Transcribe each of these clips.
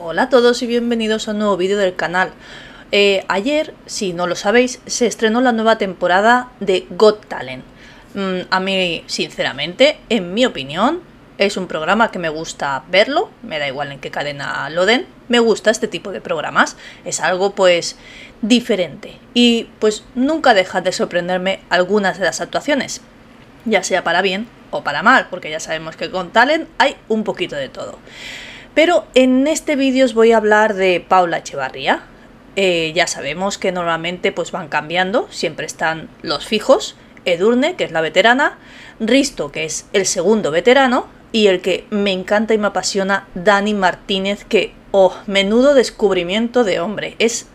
Hola a todos y bienvenidos a un nuevo vídeo del canal. Eh, ayer, si no lo sabéis, se estrenó la nueva temporada de Got Talent. Mm, a mí, sinceramente, en mi opinión, es un programa que me gusta verlo, me da igual en qué cadena lo den, me gusta este tipo de programas, es algo pues diferente y pues nunca deja de sorprenderme algunas de las actuaciones, ya sea para bien o para mal, porque ya sabemos que con Talent hay un poquito de todo. Pero en este vídeo os voy a hablar de Paula Echevarría. Eh, ya sabemos que normalmente pues van cambiando, siempre están los fijos, Edurne, que es la veterana, Risto, que es el segundo veterano, y el que me encanta y me apasiona, Dani Martínez, que, oh, menudo descubrimiento de hombre, es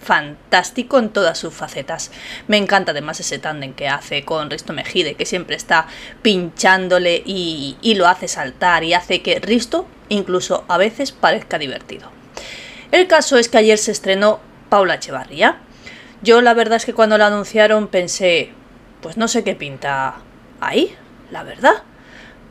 fantástico en todas sus facetas. Me encanta además ese tándem que hace con Risto Mejide, que siempre está pinchándole y lo hace saltar y hace que Risto incluso a veces parezca divertido. El caso es que ayer se estrenó Paula Echevarría. Yo la verdad es que cuando la anunciaron pensé, pues no sé qué pinta ahí, la verdad.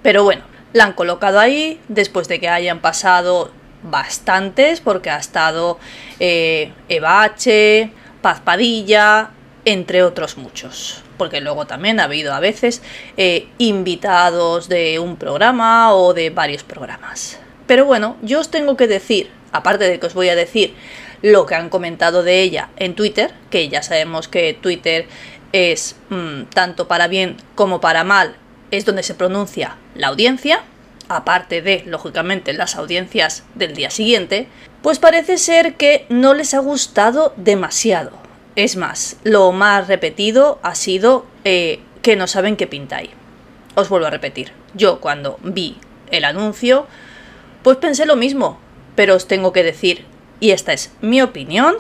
Pero bueno, la han colocado ahí después de que hayan pasado bastantes, porque ha estado eh, H, Paz Padilla, entre otros muchos. Porque luego también ha habido a veces eh, invitados de un programa o de varios programas. Pero bueno, yo os tengo que decir, aparte de que os voy a decir lo que han comentado de ella en Twitter, que ya sabemos que Twitter es mm, tanto para bien como para mal, es donde se pronuncia la audiencia, aparte de, lógicamente, las audiencias del día siguiente, pues parece ser que no les ha gustado demasiado. Es más, lo más repetido ha sido eh, que no saben qué pintáis. Os vuelvo a repetir, yo cuando vi el anuncio, pues pensé lo mismo, pero os tengo que decir, y esta es mi opinión,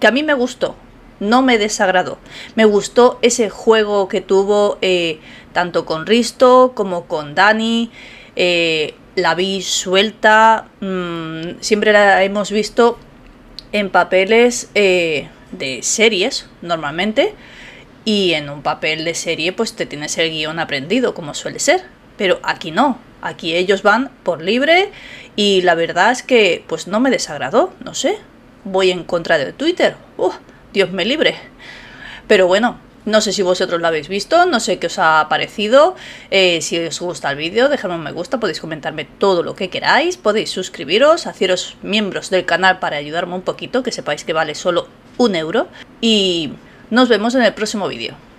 que a mí me gustó, no me desagradó. Me gustó ese juego que tuvo eh, tanto con Risto como con Dani. Eh, la vi suelta, mm, siempre la hemos visto en papeles eh, de series normalmente. Y en un papel de serie pues te tienes el guión aprendido, como suele ser pero aquí no. Aquí ellos van por libre y la verdad es que pues no me desagradó, no sé. Voy en contra de Twitter. Dios me libre. Pero bueno, no sé si vosotros lo habéis visto, no sé qué os ha parecido. Eh, si os gusta el vídeo, dejadme un me gusta, podéis comentarme todo lo que queráis, podéis suscribiros, haceros miembros del canal para ayudarme un poquito, que sepáis que vale solo un euro. Y nos vemos en el próximo vídeo.